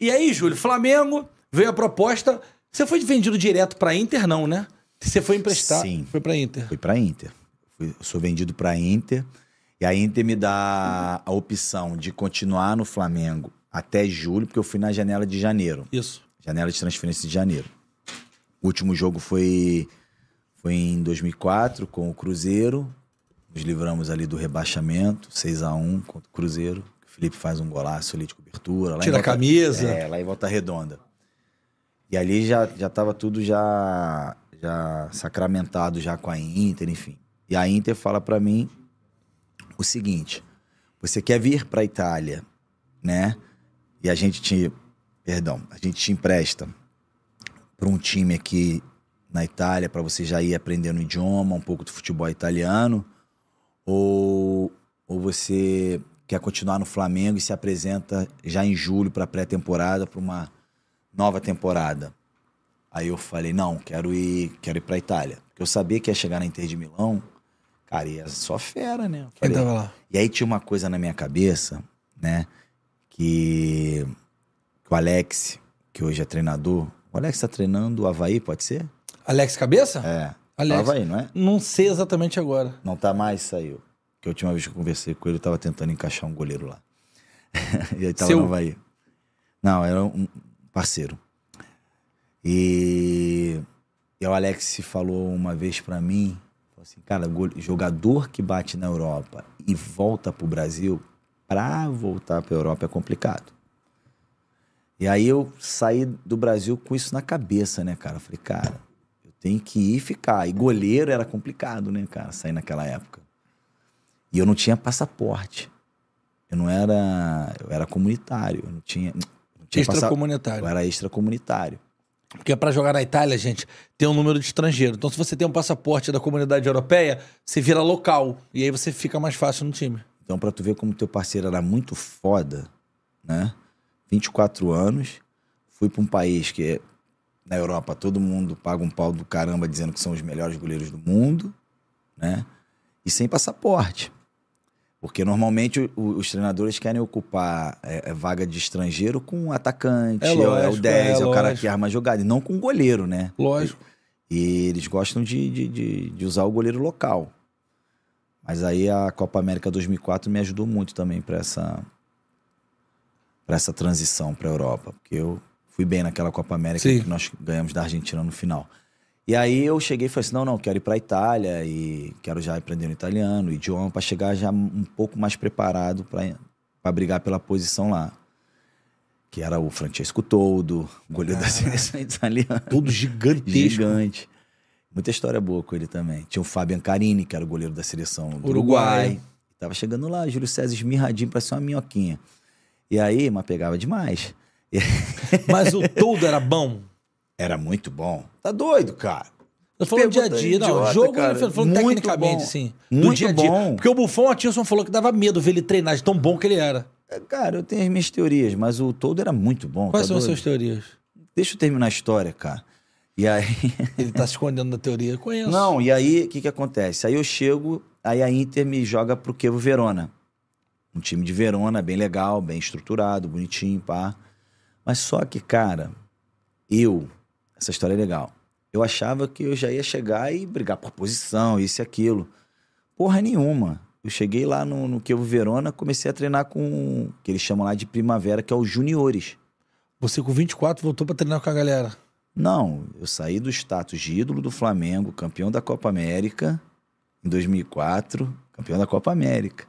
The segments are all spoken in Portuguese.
E aí, Júlio, Flamengo, veio a proposta. Você foi vendido direto para Inter, não, né? Você foi emprestado? Sim. Foi para Inter. Fui para Inter. Fui, sou vendido para Inter. E a Inter me dá a opção de continuar no Flamengo até julho, porque eu fui na janela de janeiro. Isso. Janela de transferência de janeiro. O último jogo foi, foi em 2004 com o Cruzeiro. Nos livramos ali do rebaixamento, 6 a 1 contra o Cruzeiro. Felipe faz um golaço ali de cobertura. Tira volta, a camisa. É, lá em Volta Redonda. E ali já, já tava tudo já, já sacramentado já com a Inter, enfim. E a Inter fala para mim o seguinte: você quer vir para Itália, né? E a gente te, perdão, a gente te empresta para um time aqui na Itália para você já ir aprendendo o idioma, um pouco do futebol italiano, ou ou você quer continuar no Flamengo e se apresenta já em julho para pré-temporada, para uma nova temporada. Aí eu falei, não, quero ir, quero ir para Itália. Porque eu sabia que ia chegar na Inter de Milão, cara, ia só fera, né? Falei, tava lá? E aí tinha uma coisa na minha cabeça, né? Que, que o Alex, que hoje é treinador, o Alex tá treinando o Havaí, pode ser? Alex Cabeça? É. Alex. Havaí, não é? Não sei exatamente agora. Não tá mais, saiu. Que a última vez que eu conversei com ele, eu tava tentando encaixar um goleiro lá. e aí tava Seu... no Havaí. Não, era um parceiro. E, e o Alex falou uma vez para mim, assim, cara, jogador que bate na Europa e volta pro Brasil, para voltar pra Europa é complicado. E aí eu saí do Brasil com isso na cabeça, né, cara? Eu falei, cara, eu tenho que ir ficar. E goleiro era complicado, né, cara, sair naquela época. E eu não tinha passaporte. Eu não era. Eu era comunitário. Eu não tinha. Não tinha extracomunitário. Eu era extracomunitário. Porque para jogar na Itália, gente, tem um número de estrangeiro. Então, se você tem um passaporte da comunidade europeia, você vira local. E aí você fica mais fácil no time. Então, pra tu ver como teu parceiro era muito foda, né? 24 anos, fui para um país que é, na Europa todo mundo paga um pau do caramba dizendo que são os melhores goleiros do mundo, né? E sem passaporte. Porque normalmente os treinadores querem ocupar é, é vaga de estrangeiro com atacante, é, lógico, é o 10, é, é, o cara que arma jogada, e não com goleiro, né? Lógico. E, e eles gostam de, de, de, de, usar o goleiro local. Mas aí a Copa América 2004 me ajudou muito também para essa para essa transição para a Europa, porque eu fui bem naquela Copa América Sim. que nós ganhamos da Argentina no final. E aí eu cheguei e falei assim, não, não, quero ir para a Itália e quero já aprender o italiano, o idioma, para chegar já um pouco mais preparado para brigar pela posição lá. Que era o Francesco Toldo, goleiro da seleção italiana. Todo gigantesco. Gigante. Muita história boa com ele também. Tinha o Fabian Carini, que era o goleiro da seleção do Uruguai. Uruguai. Tava chegando lá, Júlio César esmirradinho parecia ser uma minhoquinha. E aí, mas pegava demais. Mas o Toldo era bom? Era muito bom. Tá doido, cara? Eu falo dia a dia, não. jogo, cara, eu falo tecnicamente, bom. sim. muito dia a dia. Bom. Porque o Buffon, a falou que dava medo ver ele treinar de tão bom que ele era. É, cara, eu tenho as minhas teorias, mas o todo era muito bom. Quais tá são as suas teorias? Deixa eu terminar a história, cara. E aí. ele tá se escondendo da teoria, eu conheço. Não, e aí, o que que acontece? Aí eu chego, aí a Inter me joga pro Quevo Verona. Um time de Verona, bem legal, bem estruturado, bonitinho, pá. Mas só que, cara, eu essa história é legal. Eu achava que eu já ia chegar e brigar por posição, isso e aquilo. Porra nenhuma. Eu cheguei lá no, no Quevo Verona, comecei a treinar com o que eles chamam lá de primavera, que é os juniores. Você com 24 voltou para treinar com a galera? Não, eu saí do status de ídolo do Flamengo, campeão da Copa América em 2004, campeão da Copa América.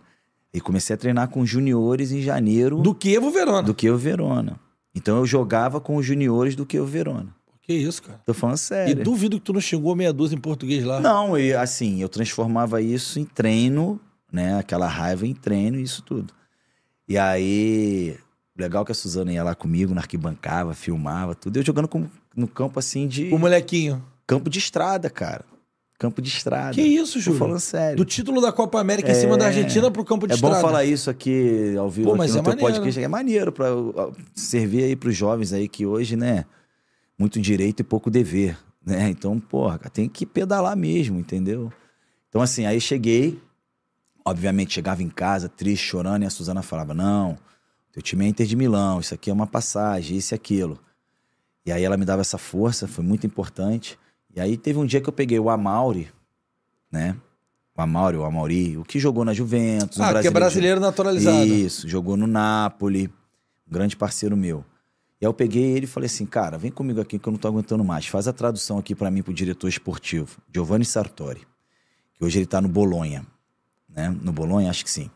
E comecei a treinar com juniores em janeiro. Do Quevo Verona. Do Quevo Verona. Então eu jogava com os juniores do Quevo Verona. Que isso, cara. Tô falando sério. E duvido que tu não xingou meia dúzia em português lá. Não, e assim, eu transformava isso em treino, né? Aquela raiva em treino e isso tudo. E aí, legal que a Suzana ia lá comigo, na arquibancada, filmava, tudo. Eu jogando com, no campo assim de. O molequinho. Campo de estrada, cara. Campo de estrada. Que isso, Júlio? Tô falando sério. Do título da Copa América é... em cima da é. Argentina pro campo de estrada. É bom falar isso aqui ao vivo Pô, mas aqui no é teu maneiro. podcast. É maneiro pra servir aí pros jovens aí que hoje, né? muito direito e pouco dever, né? Então, porra, tem que pedalar mesmo, entendeu? Então, assim, aí cheguei, obviamente chegava em casa triste, chorando, e a Suzana falava: Não, teu time é Inter de Milão, isso aqui é uma passagem, isso e aquilo. E aí ela me dava essa força, foi muito importante. E aí teve um dia que eu peguei o Amauri, né? O Amauri, o Amauri, o que jogou na Juventus. Ah, que é brasileiro naturalizado. Isso, jogou no Napoli, um grande parceiro meu. E aí eu peguei ele e falei assim, cara, vem comigo aqui que eu não tô aguentando mais. Faz a tradução aqui para mim pro diretor esportivo, Giovanni Sartori, que hoje ele tá no Bolonha, né? No Bolonha, acho que sim.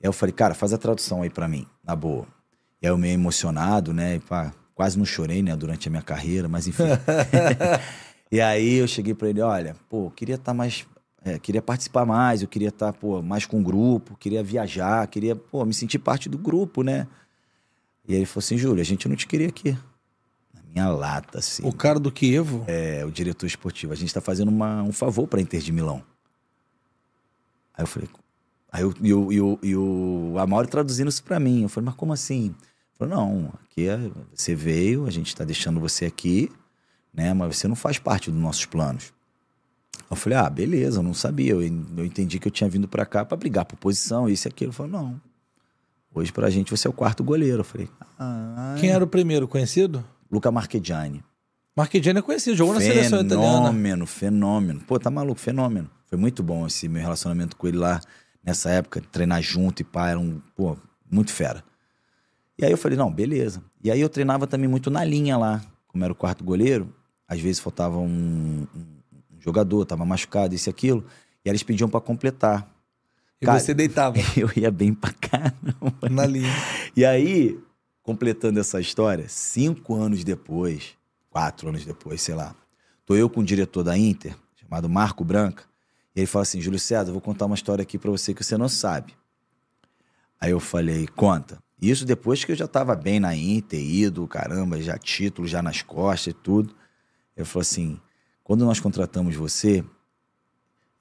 E aí eu falei, cara, faz a tradução aí para mim, na boa. E aí eu meio emocionado, né? E pá, quase não chorei, né, durante a minha carreira, mas enfim. e aí eu cheguei para ele, olha, pô, eu queria estar tá mais é, queria participar mais, eu queria estar, tá, pô, mais com o grupo, queria viajar, queria, pô, me sentir parte do grupo, né? E ele falou assim, Júlio, a gente não te queria aqui. Na minha lata, assim. O cara do Kievo? É, o diretor esportivo. A gente tá fazendo uma, um favor pra Inter de Milão. Aí eu falei... Aí eu, eu, o a Mauro traduzindo isso pra mim. Eu falei, mas como assim? Falou, não, aqui é, você veio, a gente tá deixando você aqui, né? Mas você não faz parte dos nossos planos. Eu falei, ah, beleza, eu não sabia. Eu, eu entendi que eu tinha vindo para cá para brigar por posição, isso e aquilo. Ele falou, não, Hoje, pra gente, você é o quarto goleiro. Eu falei. Ah, Quem era o primeiro? Conhecido? Luca Marchegiani. Marchegiani é conhecido, jogou fenômeno, na seleção italiana. Fenômeno, fenômeno. Pô, tá maluco, fenômeno. Foi muito bom esse meu relacionamento com ele lá nessa época, treinar junto e pá, era um, pô, muito fera. E aí eu falei, não, beleza. E aí eu treinava também muito na linha lá, como era o quarto goleiro, às vezes faltava um, um jogador, tava machucado, isso e aquilo, e aí eles pediam para completar. E cara, você deitava. Eu ia bem pra caramba. E aí, completando essa história, cinco anos depois, quatro anos depois, sei lá, tô eu com o diretor da Inter, chamado Marco Branca, e ele fala assim: Júlio César, eu vou contar uma história aqui para você que você não sabe. Aí eu falei: conta. Isso depois que eu já tava bem na Inter, ido, caramba, já título, já nas costas e tudo. Ele falou assim: quando nós contratamos você,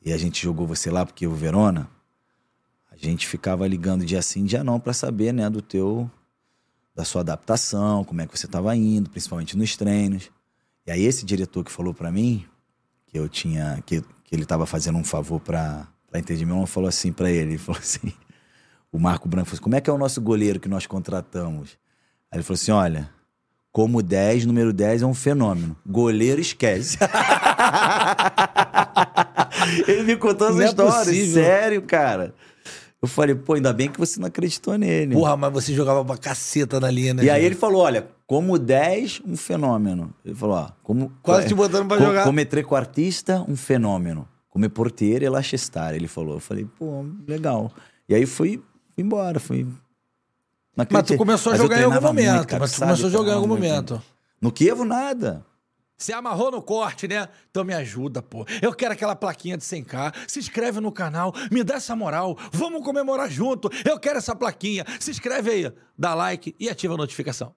e a gente jogou você lá porque o Verona, a gente ficava ligando dia sim, dia não para saber, né, do teu da sua adaptação, como é que você estava indo, principalmente nos treinos. E aí esse diretor que falou para mim que eu tinha que, que ele estava fazendo um favor para para entendimento, falou assim para ele, ele falou assim: o Marco Branco falou assim, como é que é o nosso goleiro que nós contratamos? Aí ele falou assim: olha, como 10, número 10 é um fenômeno. Goleiro esquece. ele me contou essa é história, é sério, cara. Eu falei, pô, ainda bem que você não acreditou nele. Porra, mas você jogava pra caceta na linha, né? E gente? aí ele falou: olha, como 10, um fenômeno. Ele falou: ó, ah, como. Quase te botando pra co jogar. Como trequartista, um fenômeno. Como porteiro, ela chestar. Ele falou. Eu falei, pô, legal. E aí fui, fui embora, fui. Mas tu começou a jogar em algum momento. Muito, cara, mas tu sabe, começou a jogar em algum momento. No Kievo, nada. Se amarrou no corte, né? Então me ajuda, pô. Eu quero aquela plaquinha de 100k. Se inscreve no canal, me dá essa moral. Vamos comemorar junto. Eu quero essa plaquinha. Se inscreve aí, dá like e ativa a notificação.